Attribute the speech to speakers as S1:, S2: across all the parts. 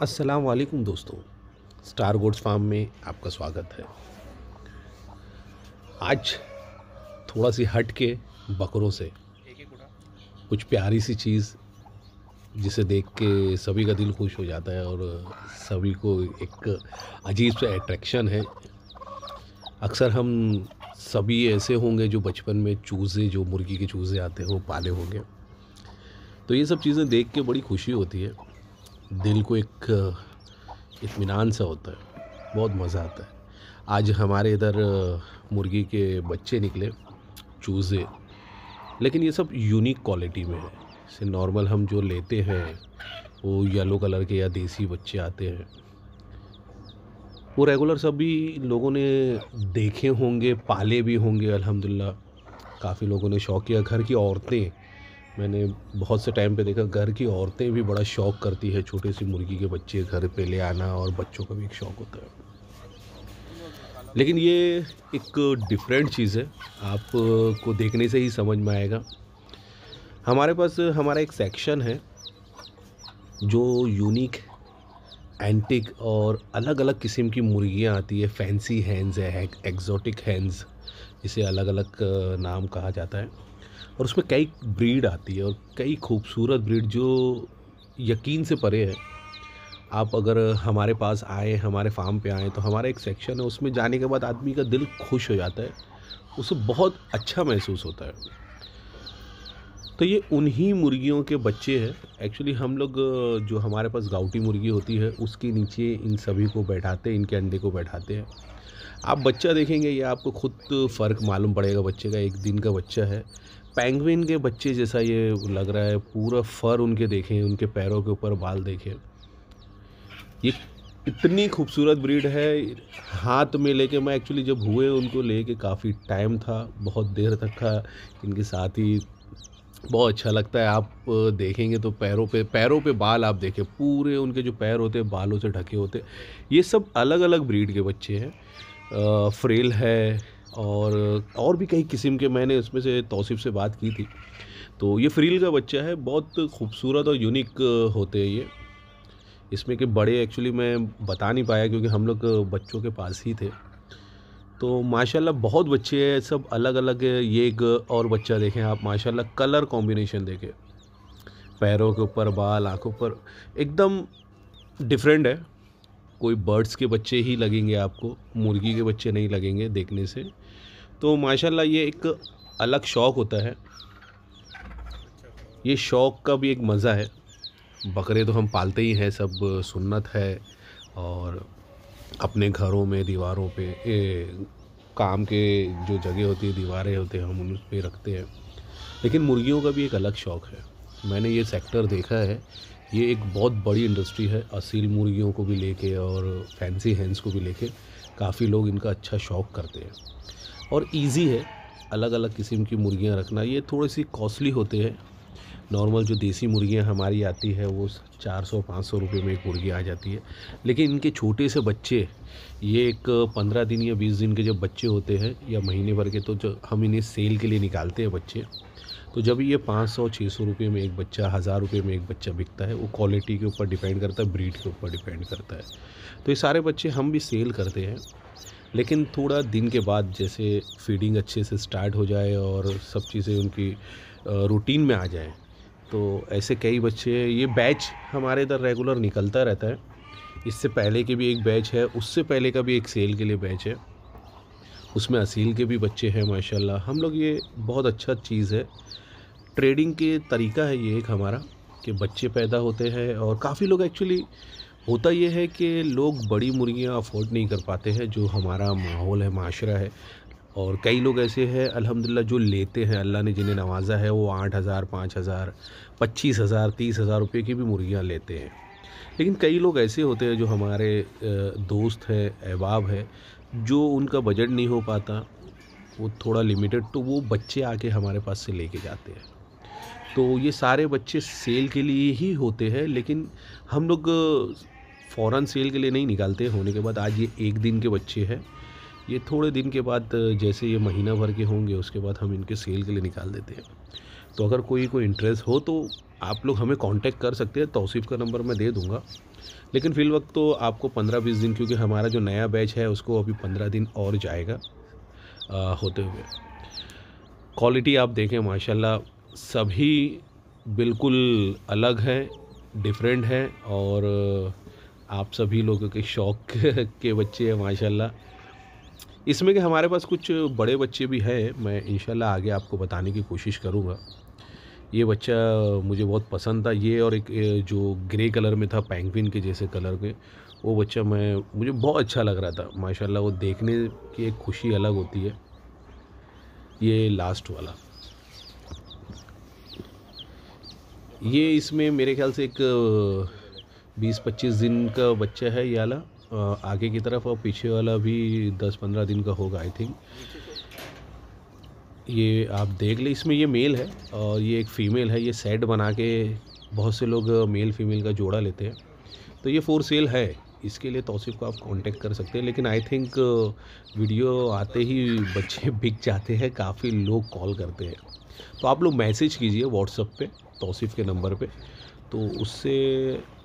S1: अस्सलाम वालेकुम दोस्तों स्टार गोड्स फार्म में आपका स्वागत है आज थोड़ा सी हट के बकरों से कुछ प्यारी सी चीज़ जिसे देख के सभी का दिल खुश हो जाता है और सभी को एक अजीब सा अट्रैक्शन है अक्सर हम सभी ऐसे होंगे जो बचपन में चूज़े जो मुर्गी के चूज़े आते हैं वो पाले होंगे तो ये सब चीज़ें देख के बड़ी खुशी होती है दिल को एक इतमान सा होता है बहुत मज़ा आता है आज हमारे इधर मुर्गी के बच्चे निकले चूज़े लेकिन ये सब यूनिक क्वालिटी में है से नॉर्मल हम जो लेते हैं वो येलो कलर के या देसी बच्चे आते हैं वो रेगुलर सभी लोगों ने देखे होंगे पाले भी होंगे अल्हम्दुलिल्लाह काफ़ी लोगों ने शौक किया घर की औरतें मैंने बहुत से टाइम पे देखा घर की औरतें भी बड़ा शौक करती है छोटे सी मुर्गी के बच्चे घर पे ले आना और बच्चों का भी एक शौक होता है लेकिन ये एक डिफरेंट चीज़ है आप को देखने से ही समझ में आएगा हमारे पास हमारा एक सेक्शन है जो यूनिक एंटिक और अलग अलग किस्म की मुर्गियाँ आती है फैंसी हैंज़ है एक्जॉटिक हैंज इसे अलग अलग नाम कहा जाता है और उसमें कई ब्रीड आती है और कई खूबसूरत ब्रीड जो यकीन से परे है आप अगर हमारे पास आए हमारे फार्म पे आए तो हमारा एक सेक्शन है उसमें जाने के बाद आदमी का दिल खुश हो जाता है उसे बहुत अच्छा महसूस होता है तो ये उन्हीं मुर्गियों के बच्चे हैं एक्चुअली हम लोग जो हमारे पास गाउटी मुर्गी होती है उसके नीचे इन सभी को बैठाते हैं इनके अंडे को बैठाते हैं आप बच्चा देखेंगे ये आपको खुद फ़र्क मालूम पड़ेगा बच्चे का एक दिन का बच्चा है पैंगविन के बच्चे जैसा ये लग रहा है पूरा फर उनके देखें उनके पैरों के ऊपर बाल देखें ये इतनी खूबसूरत ब्रीड है हाथ में लेके मैं एक्चुअली जब हुए उनको लेके काफ़ी टाइम था बहुत देर तक था इनके साथ ही बहुत अच्छा लगता है आप देखेंगे तो पैरों पे पैरों पे बाल आप देखें पूरे उनके जो पैर होते हैं बालों से ढके होते ये सब अलग अलग ब्रीड के बच्चे हैं फ्रेल है और और भी कई किस्म के मैंने उसमें से तोसिफ़ से बात की थी तो ये फ्रील का बच्चा है बहुत खूबसूरत और यूनिक होते हैं ये इसमें के बड़े एक्चुअली मैं बता नहीं पाया क्योंकि हम लोग बच्चों के पास ही थे तो माशाल्लाह बहुत बच्चे हैं सब अलग अलग ये और बच्चा देखें आप माशाल्लाह कलर कॉम्बिनेशन देखें पैरों के ऊपर बाल आँखों पर एकदम डिफरेंट है कोई बर्ड्स के बच्चे ही लगेंगे आपको मुर्गी के बच्चे नहीं लगेंगे देखने से तो माशाल्लाह ये एक अलग शौक़ होता है ये शौक़ का भी एक मज़ा है बकरे तो हम पालते ही हैं सब सुन्नत है और अपने घरों में दीवारों पे ए, काम के जो जगह होती है दीवारें होते हैं हम उन पर रखते हैं लेकिन मुर्गियों का भी एक अलग शौक़ है मैंने ये सेक्टर देखा है ये एक बहुत बड़ी इंडस्ट्री है असील मुर्गियों को भी लेके और फैंसी हैंड्स को भी लेके काफ़ी लोग इनका अच्छा शौक़ करते हैं और इजी है अलग अलग किस्म की मुर्गियाँ रखना ये थोड़ी सी कॉस्टली होते हैं नॉर्मल जो देसी मुर्गियाँ हमारी आती है वो चार सौ पाँच सौ रुपये में एक मुर्गी आ जाती है लेकिन इनके छोटे से बच्चे ये एक पंद्रह दिन या बीस दिन के जब बच्चे होते हैं या महीने भर के तो जो हम इन्हें सेल के लिए निकालते हैं बच्चे तो जब ये पाँच सौ छः सौ रुपये में एक बच्चा हज़ार रुपये में एक बच्चा बिकता है वो क्वालिटी के ऊपर डिपेंड करता है ब्रीड के ऊपर डिपेंड करता है तो ये सारे बच्चे हम भी सेल करते हैं लेकिन थोड़ा दिन के बाद जैसे फीडिंग अच्छे से स्टार्ट हो जाए और सब चीज़ें उनकी रूटीन में आ जाए तो ऐसे कई बच्चे हैं ये बैच हमारे इधर रेगुलर निकलता रहता है इससे पहले के भी एक बैच है उससे पहले का भी एक सेल के लिए बैच है उसमें असील के भी बच्चे हैं माशाल्लाह हम लोग ये बहुत अच्छा चीज़ है ट्रेडिंग के तरीका है ये एक हमारा कि बच्चे पैदा होते हैं और काफ़ी लोग एक्चुअली होता ये है कि लोग बड़ी मुर्गियाँ अफोर्ड नहीं कर पाते हैं जो हमारा माहौल है माशरा है और कई लोग ऐसे हैं अल्हम्दुलिल्लाह जो लेते हैं अल्लाह ने जिन्हें नवाजा है वो आठ हज़ार पाँच हज़ार पच्चीस हज़ार तीस हज़ार रुपये की भी मुर्गियाँ लेते हैं लेकिन कई लोग ऐसे होते हैं जो हमारे दोस्त हैं अहबाब है जो उनका बजट नहीं हो पाता वो थोड़ा लिमिटेड तो वो बच्चे आके हमारे पास से लेके जाते हैं तो ये सारे बच्चे सेल के लिए ही होते हैं लेकिन हम लोग फ़ौरन सेल के लिए नहीं निकालते होने के बाद आज ये एक दिन के बच्चे हैं ये थोड़े दिन के बाद जैसे ये महीना भर के होंगे उसके बाद हम इनके सेल के लिए निकाल देते हैं तो अगर कोई कोई इंटरेस्ट हो तो आप लोग हमें कांटेक्ट कर सकते हैं तोसीफ़ का नंबर मैं दे दूँगा लेकिन फ़िल वक्त तो आपको पंद्रह बीस दिन क्योंकि हमारा जो नया बैच है उसको अभी पंद्रह दिन और जाएगा आ, होते हुए क्वालिटी आप देखें माशाल्लाह सभी बिल्कुल अलग हैं डिफरेंट हैं और आप सभी लोगों के शौक के बच्चे हैं माशाल्लाह इसमें कि हमारे पास कुछ बड़े बच्चे भी हैं मैं इन आगे आपको बताने की कोशिश करूँगा ये बच्चा मुझे बहुत पसंद था ये और एक जो ग्रे कलर में था पैंगविन के जैसे कलर के वो बच्चा मैं मुझे बहुत अच्छा लग रहा था माशाल्लाह वो देखने की एक खुशी अलग होती है ये लास्ट वाला ये इसमें मेरे ख्याल से एक बीस पच्चीस दिन का बच्चा है ये वाला आगे की तरफ और पीछे वाला भी दस पंद्रह दिन का होगा आई थिंक ये आप देख लें इसमें ये मेल है और ये एक फ़ीमेल है ये सेट बना के बहुत से लोग मेल फीमेल का जोड़ा लेते हैं तो ये फोर सेल है इसके लिए तोसीफ़ को आप कांटेक्ट कर सकते हैं लेकिन आई थिंक वीडियो आते ही बच्चे बिक जाते हैं काफ़ी लोग कॉल करते हैं तो आप लोग मैसेज कीजिए व्हाट्सअप पे तोसीफ़ के नंबर पे तो उससे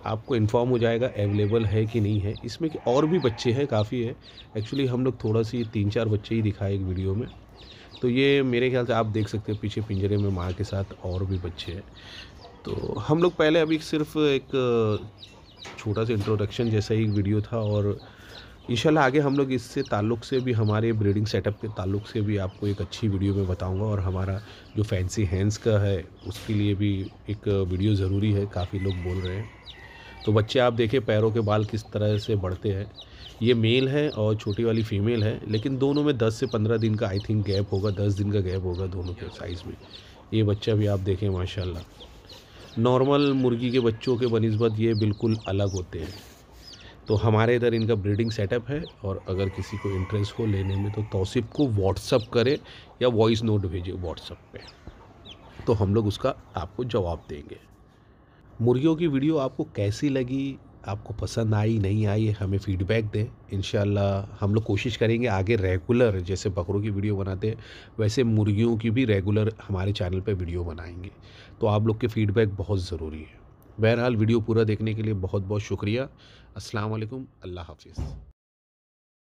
S1: आपको इन्फॉर्म हो जाएगा अवेलेबल है कि नहीं है इसमें कि और भी बच्चे हैं काफ़ी है एक्चुअली हम लोग थोड़ा सी तीन चार बच्चे ही दिखाए एक वीडियो में तो ये मेरे ख्याल से आप देख सकते हो पीछे पिंजरे में माँ के साथ और भी बच्चे हैं तो हम लोग पहले अभी सिर्फ एक छोटा सा इंट्रोडक्शन जैसा ही वीडियो था और इंशाल्लाह आगे हम लोग इससे ताल्लुक़ से भी हमारे ब्रीडिंग सेटअप के ताल्लुक से भी आपको एक अच्छी वीडियो में बताऊंगा और हमारा जो फैंसी हैंड्स का है उसके लिए भी एक वीडियो ज़रूरी है काफ़ी लोग बोल रहे हैं तो बच्चे आप देखें पैरों के बाल किस तरह से बढ़ते हैं ये मेल है और छोटी वाली फीमेल है लेकिन दोनों में 10 से 15 दिन का आई थिंक गैप होगा 10 दिन का गैप होगा दोनों के साइज़ में ये बच्चा भी आप देखें माशाल्लाह नॉर्मल मुर्गी के बच्चों के बनस्बत ये बिल्कुल अलग होते हैं तो हमारे इधर इनका ब्रीडिंग सेटअप है और अगर किसी को इंटरेस्ट हो लेने में तो तोसिफ को व्हाट्सअप करें या वॉइस नोट भेजें व्हाट्सअप पे तो हम लोग उसका आपको जवाब देंगे मुर्गियों की वीडियो आपको कैसी लगी आपको पसंद आई नहीं आई हमें फीडबैक दें इन हम लोग कोशिश करेंगे आगे रेगुलर जैसे बकरों की वीडियो बनाते हैं वैसे मुर्गियों की भी रेगुलर हमारे चैनल पर वीडियो बनाएंगे तो आप लोग के फीडबैक बहुत ज़रूरी है बहरहाल वीडियो पूरा देखने के लिए बहुत बहुत शुक्रिया असलकम अल्लाह हाफिज़